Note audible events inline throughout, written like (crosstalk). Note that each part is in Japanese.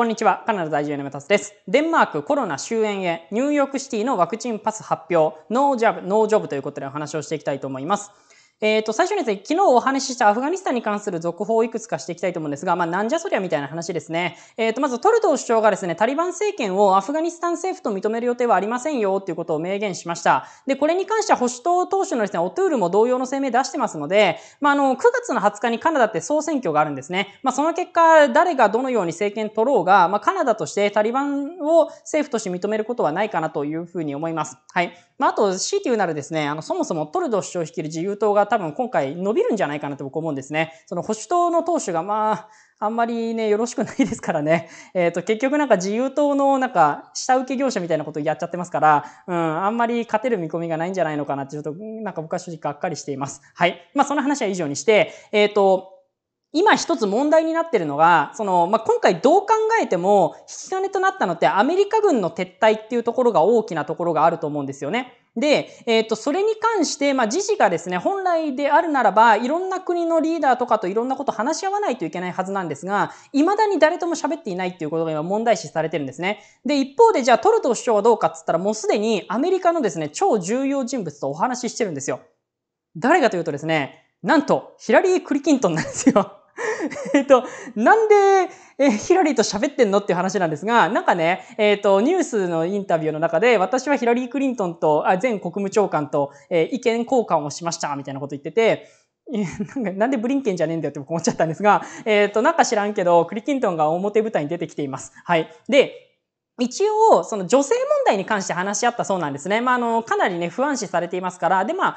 こんにちは。カナダ在住のメタスです。デンマークコロナ終焉へ、ニューヨークシティのワクチンパス発表、ノージャブ、ノージョブということでお話をしていきたいと思います。えっ、ー、と、最初にですね、昨日お話ししたアフガニスタンに関する続報をいくつかしていきたいと思うんですが、まあ、なんじゃそりゃみたいな話ですね。えっ、ー、と、まずトルドー首相がですね、タリバン政権をアフガニスタン政府と認める予定はありませんよっていうことを明言しました。で、これに関しては保守党党首のですね、オトゥールも同様の声明出してますので、まあ、あの、9月の20日にカナダって総選挙があるんですね。まあ、その結果、誰がどのように政権取ろうが、まあ、カナダとしてタリバンを政府として認めることはないかなというふうに思います。はい。まあ、あと、強いて言うならですね、あの、そもそもトルドー首相率いる自由党が多分今回伸びるんじゃないかなと僕思うんですね。その保守党の党首がまあ、あんまりね、よろしくないですからね。(laughs) えっ、ー、と、結局なんか自由党のなんか、下請け業者みたいなことをやっちゃってますから、うん、あんまり勝てる見込みがないんじゃないのかなって、ちょっと、なんか僕は正直がっかりしています。はい。まあ、その話は以上にして、えっ、ー、と、今一つ問題になってるのが、その、まあ、今回どう考えても引き金となったのってアメリカ軍の撤退っていうところが大きなところがあると思うんですよね。で、えっ、ー、と、それに関して、まあ、時事がですね、本来であるならば、いろんな国のリーダーとかといろんなこと話し合わないといけないはずなんですが、未だに誰とも喋っていないっていうことが今問題視されてるんですね。で、一方で、じゃあトルドー首相はどうかっつったら、もうすでにアメリカのですね、超重要人物とお話ししてるんですよ。誰かというとですね、なんと、ヒラリー・クリキントンなんですよ。(laughs) えっと、なんで、えヒラリーと喋ってんのっていう話なんですが、なんかね、えっ、ー、と、ニュースのインタビューの中で、私はヒラリー・クリントンと、あ前国務長官と、えー、意見交換をしました、みたいなこと言ってて、なんかなんでブリンケンじゃねえんだよって僕思っちゃったんですが、えっ、ー、と、なんか知らんけど、クリキントンが表舞台に出てきています。はい。で、一応、その女性問題に関して話し合ったそうなんですね。まあ、あの、かなりね、不安視されていますから、で、まあ、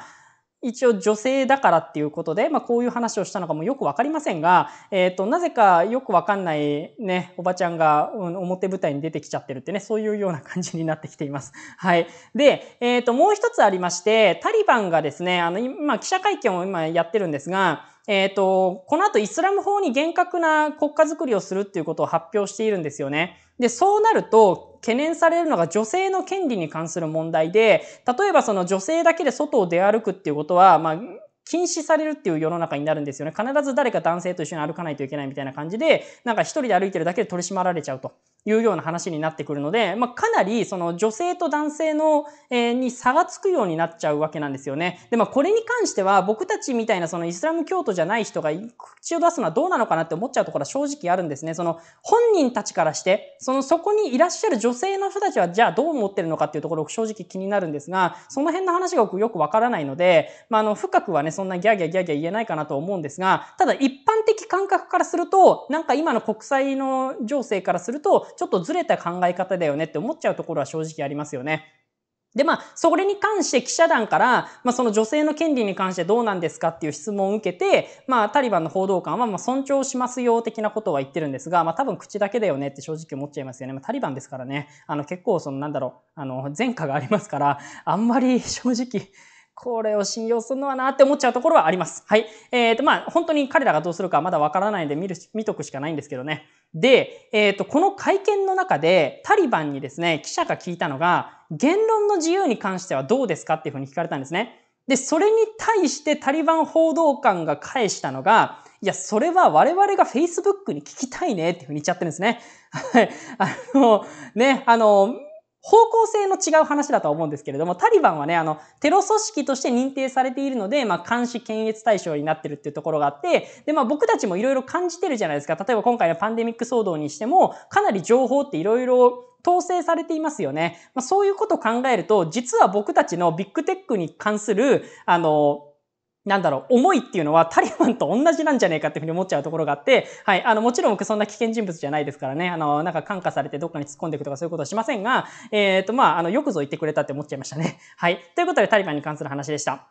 一応女性だからっていうことで、まあ、こういう話をしたのかもよく分かりませんが、えっ、ー、となぜかよくわかんないねおばちゃんが表舞台に出てきちゃってるってねそういうような感じになってきています。(laughs) はい、で、えっ、ー、ともう一つありましてタリバンがですねあの今記者会見を今やってるんですがえっ、ー、と、この後イスラム法に厳格な国家づくりをするっていうことを発表しているんですよね。で、そうなると、懸念されるのが女性の権利に関する問題で、例えばその女性だけで外を出歩くっていうことは、まあ、禁止されるっていう世の中になるんですよね。必ず誰か男性と一緒に歩かないといけないみたいな感じで、なんか一人で歩いてるだけで取り締まられちゃうと。いうような話になってくるので、まあ、かなりその女性と男性の、えー、に差がつくようになっちゃうわけなんですよね。で、まあ、これに関しては僕たちみたいなそのイスラム教徒じゃない人が口を出すのはどうなのかなって思っちゃうところは正直あるんですね。その本人たちからして、そのそこにいらっしゃる女性の人たちはじゃあどう思ってるのかっていうところ正直気になるんですが、その辺の話が僕よくわからないので、まあ、あの、深くはね、そんなギャーギャーギャーギャー言えないかなと思うんですが、ただ一般的感覚からすると、なんか今の国際の情勢からすると、ちょっとずれた考え方だよねって思っちゃうところは正直ありますよね。で、まあ、それに関して記者団から、まあ、その女性の権利に関してどうなんですかっていう質問を受けて、まあ、タリバンの報道官は、まあ、尊重しますよ、的なことは言ってるんですが、まあ、多分口だけだよねって正直思っちゃいますよね。まあ、タリバンですからね、あの、結構、その、なんだろう、あの、前科がありますから、あんまり正直、これを信用するのはなって思っちゃうところはあります。はい。えっ、ー、と、まあ、本当に彼らがどうするかまだわからないんで見る、見とくしかないんですけどね。で、えっ、ー、と、この会見の中で、タリバンにですね、記者が聞いたのが、言論の自由に関してはどうですかっていうふうに聞かれたんですね。で、それに対してタリバン報道官が返したのが、いや、それは我々が Facebook に聞きたいねっていうふうに言っちゃってるんですね。はい。あの、ね、あの、方向性の違う話だとは思うんですけれども、タリバンはね、あの、テロ組織として認定されているので、まあ、監視検閲対象になってるっていうところがあって、で、まあ、僕たちもいろいろ感じてるじゃないですか。例えば今回のパンデミック騒動にしても、かなり情報っていろいろ統制されていますよね。まあ、そういうことを考えると、実は僕たちのビッグテックに関する、あの、なんだろう、思いっていうのは (laughs) タリバンと同じなんじゃねえかっていうふうに思っちゃうところがあって、はい、あの、もちろん僕そんな危険人物じゃないですからね、あの、なんか感化されてどっかに突っ込んでいくとかそういうことはしませんが、えっ、ー、と、まあ、あの、よくぞ言ってくれたって思っちゃいましたね。はい。ということでタリバンに関する話でした。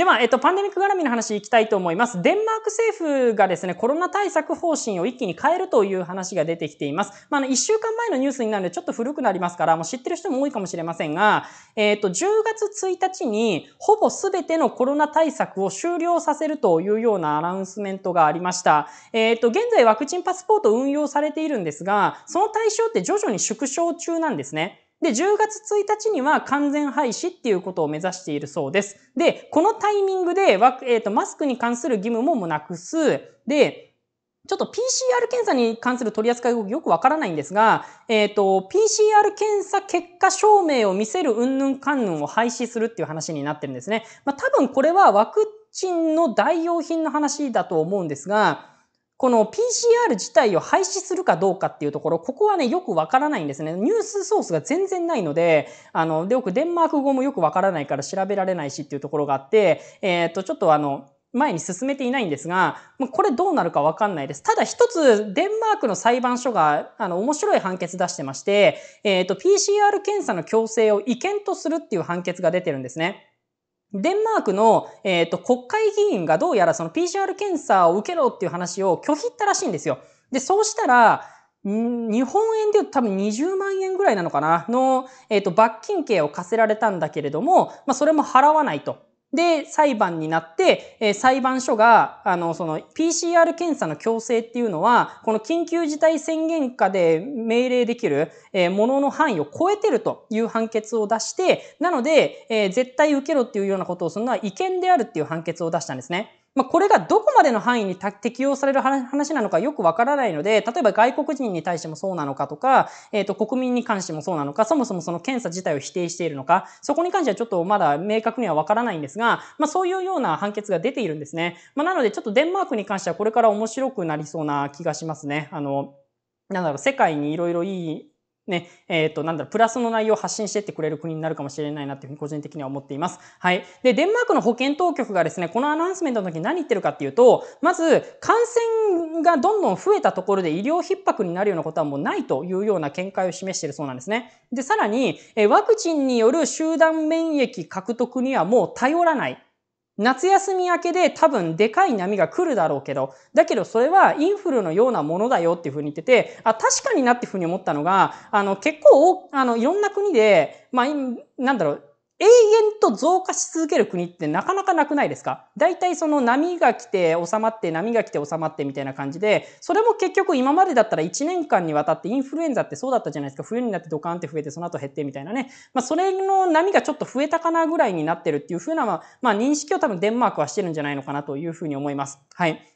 では、えっと、パンデミック絡みの話いきたいと思います。デンマーク政府がですね、コロナ対策方針を一気に変えるという話が出てきています。まあ、あの、1週間前のニュースになるのでちょっと古くなりますから、もう知ってる人も多いかもしれませんが、えっと、10月1日にほぼ全てのコロナ対策を終了させるというようなアナウンスメントがありました。えっと、現在ワクチンパスポート運用されているんですが、その対象って徐々に縮小中なんですね。で、10月1日には完全廃止っていうことを目指しているそうです。で、このタイミングで、えっ、ー、と、マスクに関する義務ももなくす。で、ちょっと PCR 検査に関する取り扱いがよくわからないんですが、えっ、ー、と、PCR 検査結果証明を見せるうんぬんかんぬんを廃止するっていう話になってるんですね。まあ、多分これはワクチンの代用品の話だと思うんですが、この PCR 自体を廃止するかどうかっていうところ、ここはね、よくわからないんですね。ニュースソースが全然ないので、あの、で、よくデンマーク語もよくわからないから調べられないしっていうところがあって、えっ、ー、と、ちょっとあの、前に進めていないんですが、これどうなるかわかんないです。ただ一つ、デンマークの裁判所が、あの、面白い判決出してまして、えっ、ー、と、PCR 検査の強制を違憲とするっていう判決が出てるんですね。デンマークの、えっ、ー、と、国会議員がどうやらその PCR 検査を受けろっていう話を拒否ったらしいんですよ。で、そうしたら、日本円で言うと多分20万円ぐらいなのかなの、えっ、ー、と、罰金刑を課せられたんだけれども、まあ、それも払わないと。で、裁判になって、えー、裁判所が、あの、その PCR 検査の強制っていうのは、この緊急事態宣言下で命令できる、えー、ものの範囲を超えてるという判決を出して、なので、えー、絶対受けろっていうようなことをするのは違憲であるっていう判決を出したんですね。まあ、これがどこまでの範囲に適用される話なのかよくわからないので、例えば外国人に対してもそうなのかとか、えっ、ー、と、国民に関してもそうなのか、そもそもその検査自体を否定しているのか、そこに関してはちょっとまだ明確にはわからないんですが、まあ、そういうような判決が出ているんですね。まあ、なのでちょっとデンマークに関してはこれから面白くなりそうな気がしますね。あの、なんだろう、世界にいろいろいいね、えっ、ー、と、なんだろプラスの内容を発信してってくれる国になるかもしれないなっていうふうに個人的には思っています。はい。で、デンマークの保健当局がですね、このアナウンスメントの時に何言ってるかっていうと、まず、感染がどんどん増えたところで医療逼迫になるようなことはもうないというような見解を示しているそうなんですね。で、さらに、えワクチンによる集団免疫獲得にはもう頼らない。夏休み明けで多分でかい波が来るだろうけど、だけどそれはインフルのようなものだよっていうふうに言ってて、あ、確かになっていうふうに思ったのが、あの結構、あのいろんな国で、まあ、なんだろう、永遠と増加し続ける国ってなかなかなくないですか大体その波が来て収まって波が来て収まってみたいな感じで、それも結局今までだったら1年間にわたってインフルエンザってそうだったじゃないですか。冬になってドカンって増えてその後減ってみたいなね。まあそれの波がちょっと増えたかなぐらいになってるっていうふうな、まあ認識を多分デンマークはしてるんじゃないのかなというふうに思います。はい。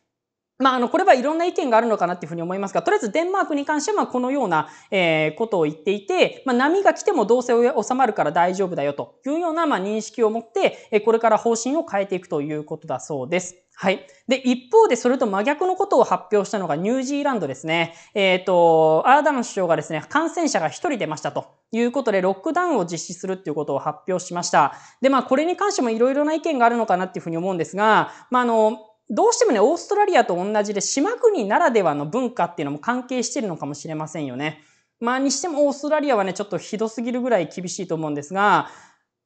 まあ、あの、これはいろんな意見があるのかなっていうふうに思いますが、とりあえずデンマークに関しては、まあ、このような、えー、ことを言っていて、まあ、波が来てもどうせ収まるから大丈夫だよというような、まあ、認識を持って、えこれから方針を変えていくということだそうです。はい。で、一方でそれと真逆のことを発表したのがニュージーランドですね。えっ、ー、と、アーダン首相がですね、感染者が一人出ましたということで、ロックダウンを実施するっていうことを発表しました。で、まあ、これに関してもいろいろな意見があるのかなっていうふうに思うんですが、まあ、あの、どうしてもね、オーストラリアと同じで、島国ならではの文化っていうのも関係してるのかもしれませんよね。まあ、にしてもオーストラリアはね、ちょっとひどすぎるぐらい厳しいと思うんですが、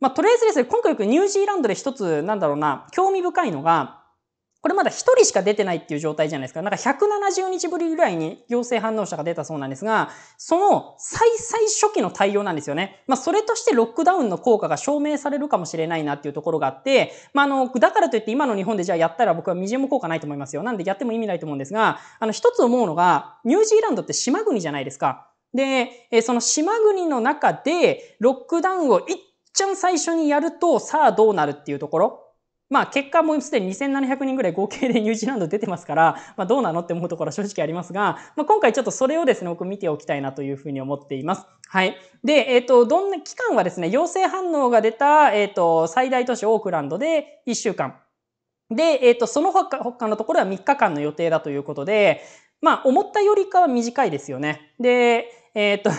まあ、とりあえずですね、今回よくニュージーランドで一つ、なんだろうな、興味深いのが、これまだ1人しか出てないっていう状態じゃないですか。なんか170日ぶりぐらいに陽性反応者が出たそうなんですが、その最最初期の対応なんですよね。まあそれとしてロックダウンの効果が証明されるかもしれないなっていうところがあって、まああの、だからといって今の日本でじゃあやったら僕は未然も効果ないと思いますよ。なんでやっても意味ないと思うんですが、あの一つ思うのが、ニュージーランドって島国じゃないですか。で、その島国の中でロックダウンを一ちゃん最初にやると、さあどうなるっていうところ。まあ結果もうすでに2700人ぐらい合計でニュージーランド出てますから、まあどうなのって思うところは正直ありますが、まあ今回ちょっとそれをですね、僕見ておきたいなというふうに思っています。はい。で、えっ、ー、と、どんな期間はですね、陽性反応が出た、えっ、ー、と、最大都市オークランドで1週間。で、えっ、ー、と、その他他のところは3日間の予定だということで、まあ思ったよりかは短いですよね。で、えっ、と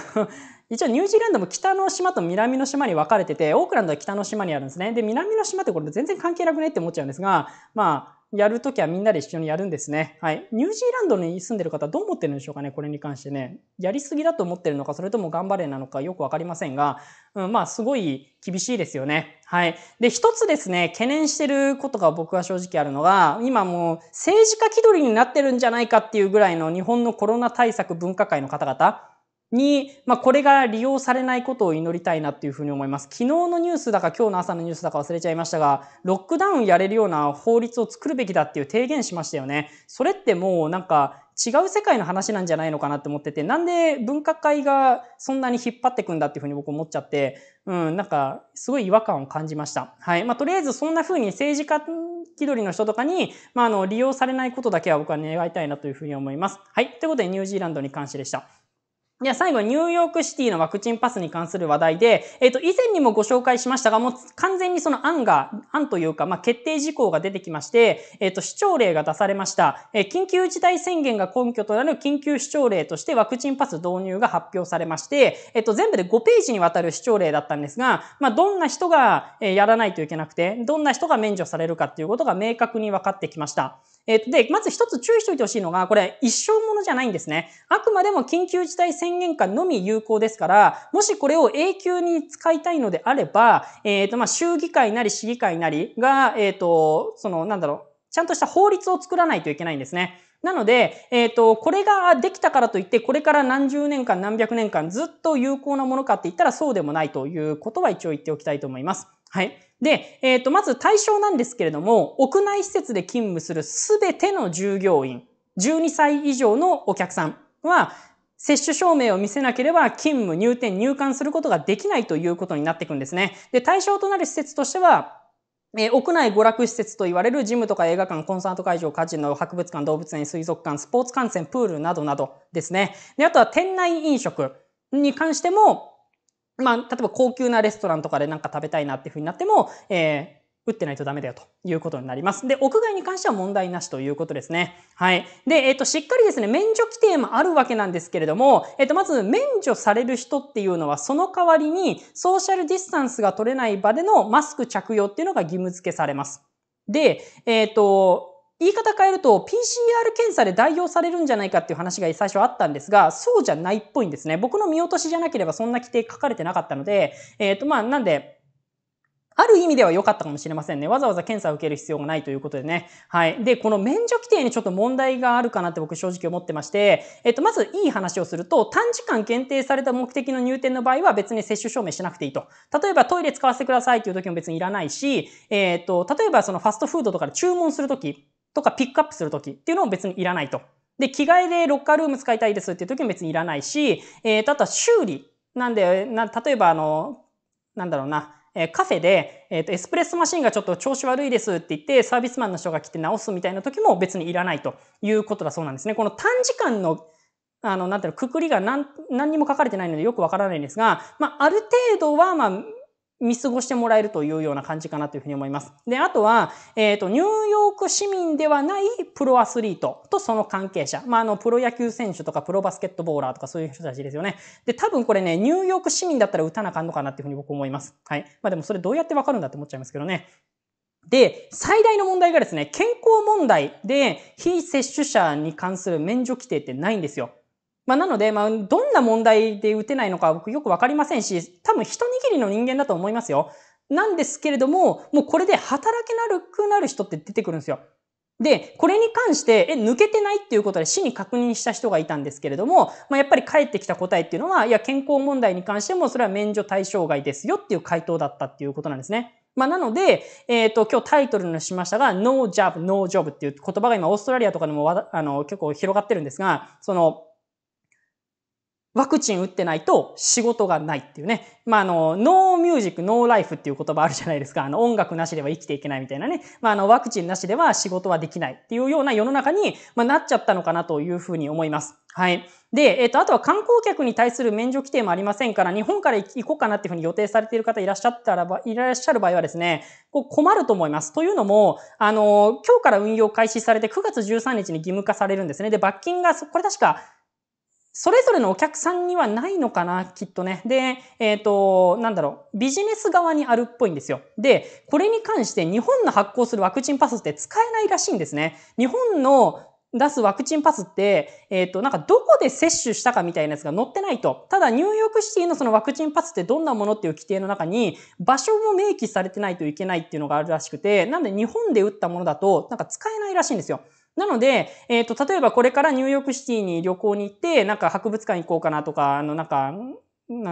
一応ニュージーランドも北の島と南の島に分かれてて、オークランドは北の島にあるんですね。で、南の島ってこれ全然関係なくねって思っちゃうんですが、まあ、やるときはみんなで一緒にやるんですね。はい。ニュージーランドに住んでる方どう思ってるんでしょうかね、これに関してね。やりすぎだと思ってるのか、それとも頑張れなのかよくわかりませんが、うん、まあ、すごい厳しいですよね。はい。で、一つですね、懸念してることが僕は正直あるのが、今もう政治家気取りになってるんじゃないかっていうぐらいの日本のコロナ対策分科会の方々、に、まあ、これが利用されないことを祈りたいなっていうふうに思います。昨日のニュースだか今日の朝のニュースだか忘れちゃいましたが、ロックダウンやれるような法律を作るべきだっていう提言しましたよね。それってもうなんか違う世界の話なんじゃないのかなって思ってて、なんで分科会がそんなに引っ張ってくんだっていうふうに僕思っちゃって、うん、なんかすごい違和感を感じました。はい。まあ、とりあえずそんなふうに政治家気取りの人とかに、まあ、あの、利用されないことだけは僕は願いたいなというふうに思います。はい。ということで、ニュージーランドに関してでした。いや、最後、ニューヨークシティのワクチンパスに関する話題で、えっ、ー、と、以前にもご紹介しましたが、もう完全にその案が、案というか、まあ、決定事項が出てきまして、えっ、ー、と、市長令が出されました。えー、緊急事態宣言が根拠となる緊急市長令としてワクチンパス導入が発表されまして、えっ、と、全部で5ページにわたる市長令だったんですが、まあ、どんな人がやらないといけなくて、どんな人が免除されるかっていうことが明確に分かってきました。えっ、と、で、まず一つ注意しておいてほしいのが、これ一生ものじゃないんですね。あくまでも緊急事態宣言下のみ有効ですから、もしこれを永久に使いたいのであれば、えっ、ー、と、まあ、議会なり市議会なりが、えっ、ー、と、その、なんだろう、ちゃんとした法律を作らないといけないんですね。なので、えっ、ー、と、これができたからといって、これから何十年間、何百年間ずっと有効なものかって言ったらそうでもないということは一応言っておきたいと思います。はい。で、えっ、ー、と、まず対象なんですけれども、屋内施設で勤務するすべての従業員、12歳以上のお客さんは、接種証明を見せなければ勤務、入店、入館することができないということになっていくんですね。で、対象となる施設としては、えー、屋内娯楽施設と言われるジムとか映画館、コンサート会場、カジノ、博物館、動物園、水族館、スポーツ観戦、プールなどなどですね。で、あとは店内飲食に関しても、まあ、例えば高級なレストランとかでなんか食べたいなっていうふうになっても、えー、打ってないとダメだよということになります。で、屋外に関しては問題なしということですね。はい。で、えっ、ー、と、しっかりですね、免除規定もあるわけなんですけれども、えっ、ー、と、まず、免除される人っていうのは、その代わりに、ソーシャルディスタンスが取れない場でのマスク着用っていうのが義務付けされます。で、えっ、ー、と、言い方変えると PCR 検査で代用されるんじゃないかっていう話が最初あったんですが、そうじゃないっぽいんですね。僕の見落としじゃなければそんな規定書かれてなかったので、えっ、ー、と、まあ、なんで、ある意味では良かったかもしれませんね。わざわざ検査を受ける必要がないということでね。はい。で、この免除規定にちょっと問題があるかなって僕正直思ってまして、えっと、まずいい話をすると、短時間限定された目的の入店の場合は別に接種証明しなくていいと。例えばトイレ使わせてくださいという時も別にいらないし、えっと、例えばそのファストフードとかで注文するとき、とかピックアップするときっていうのも別にいらないと。で、着替えでロッカールーム使いたいですっていう時も別にいらないし、えー、あとは修理。なんで、な、例えばあの、なんだろうな、えカフェで、えー、とエスプレッソマシンがちょっと調子悪いですって言ってサービスマンの人が来て直すみたいな時も別にいらないということだそうなんですね。この短時間のあの、なんていうの、くくりが何、何にも書かれてないのでよくわからないんですが、まあ、ある程度は、まあ、見過ごしてもらえるというような感じかなというふうに思います。で、あとは、えっ、ー、と、ニューヨーク市民ではないプロアスリートとその関係者。まあ、あの、プロ野球選手とかプロバスケットボーラーとかそういう人たちですよね。で、多分これね、ニューヨーク市民だったら打たなあかんのかなっていうふうに僕思います。はい。まあでもそれどうやってわかるんだって思っちゃいますけどね。で、最大の問題がですね、健康問題で非接種者に関する免除規定ってないんですよ。まあ、なので、まあ、どんな問題で打てないのか僕よくわかりませんし、多分一握りの人間だと思いますよ。なんですけれども、もうこれで働けなくなる人って出てくるんですよ。で、これに関して、え、抜けてないっていうことで死に確認した人がいたんですけれども、まあ、やっぱり返ってきた答えっていうのは、いや、健康問題に関してもそれは免除対象外ですよっていう回答だったっていうことなんですね。まあ、なので、えっ、ー、と、今日タイトルにしましたが、no job, no job っていう言葉が今、オーストラリアとかでもあの結構広がってるんですが、その、ワクチン打ってないと仕事がないっていうね。まあ、あの、ノーミュージック、ノーライフっていう言葉あるじゃないですか。あの、音楽なしでは生きていけないみたいなね。まあ、あの、ワクチンなしでは仕事はできないっていうような世の中に、まあ、なっちゃったのかなというふうに思います。はい。で、えっ、ー、と、あとは観光客に対する免除規定もありませんから、日本から行こうかなっていうふうに予定されている方いらっしゃったらば、いらっしゃる場合はですね、こう困ると思います。というのも、あの、今日から運用開始されて9月13日に義務化されるんですね。で、罰金が、これ確か、それぞれのお客さんにはないのかな、きっとね。で、えっ、ー、と、なんだろう、ビジネス側にあるっぽいんですよ。で、これに関して日本の発行するワクチンパスって使えないらしいんですね。日本の出すワクチンパスって、えっ、ー、と、なんかどこで接種したかみたいなやつが載ってないと。ただ、ニューヨークシティのそのワクチンパスってどんなものっていう規定の中に、場所も明記されてないといけないっていうのがあるらしくて、なんで日本で打ったものだと、なんか使えないらしいんですよ。なので、えっ、ー、と、例えばこれからニューヨークシティに旅行に行って、なんか博物館行こうかなとか、あの、なんか、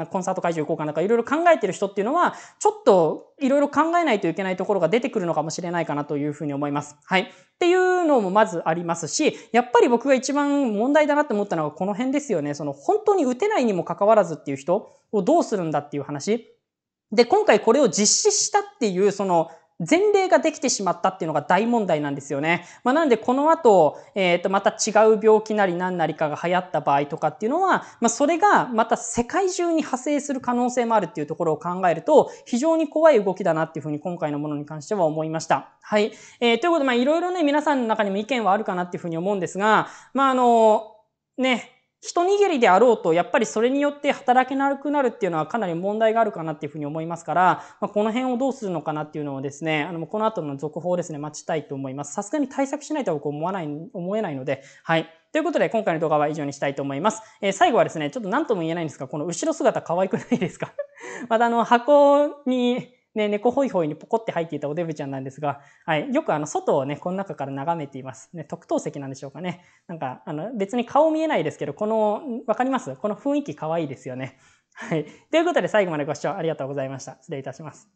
コンサート会場行こうかなとかいろいろ考えてる人っていうのは、ちょっといろいろ考えないといけないところが出てくるのかもしれないかなというふうに思います。はい。っていうのもまずありますし、やっぱり僕が一番問題だなって思ったのはこの辺ですよね。その本当に打てないにもかかわらずっていう人をどうするんだっていう話。で、今回これを実施したっていう、その前例ができてしまったっていうのが大問題なんですよね。まあ、なんでこの後、えっ、ー、と、また違う病気なり何なりかが流行った場合とかっていうのは、まあ、それがまた世界中に派生する可能性もあるっていうところを考えると、非常に怖い動きだなっていうふうに今回のものに関しては思いました。はい。えー、ということで、まあ、いろいろね、皆さんの中にも意見はあるかなっていうふうに思うんですが、まあ、あの、ね、一握りであろうと、やっぱりそれによって働けなくなるっていうのはかなり問題があるかなっていうふうに思いますから、まあ、この辺をどうするのかなっていうのをですね、あの、この後の続報ですね、待ちたいと思います。さすがに対策しないとは僕思わない、思えないので、はい。ということで、今回の動画は以上にしたいと思います。えー、最後はですね、ちょっと何とも言えないんですが、この後ろ姿可愛くないですか (laughs) またあの、箱に、ね、猫ホイホイにポコって入っていたおデブちゃんなんですが、はい、よくあの、外をね、この中から眺めています。ね、特等席なんでしょうかね。なんか、あの、別に顔見えないですけど、この、わかりますこの雰囲気可愛いですよね。はい。ということで、最後までご視聴ありがとうございました。失礼いたします。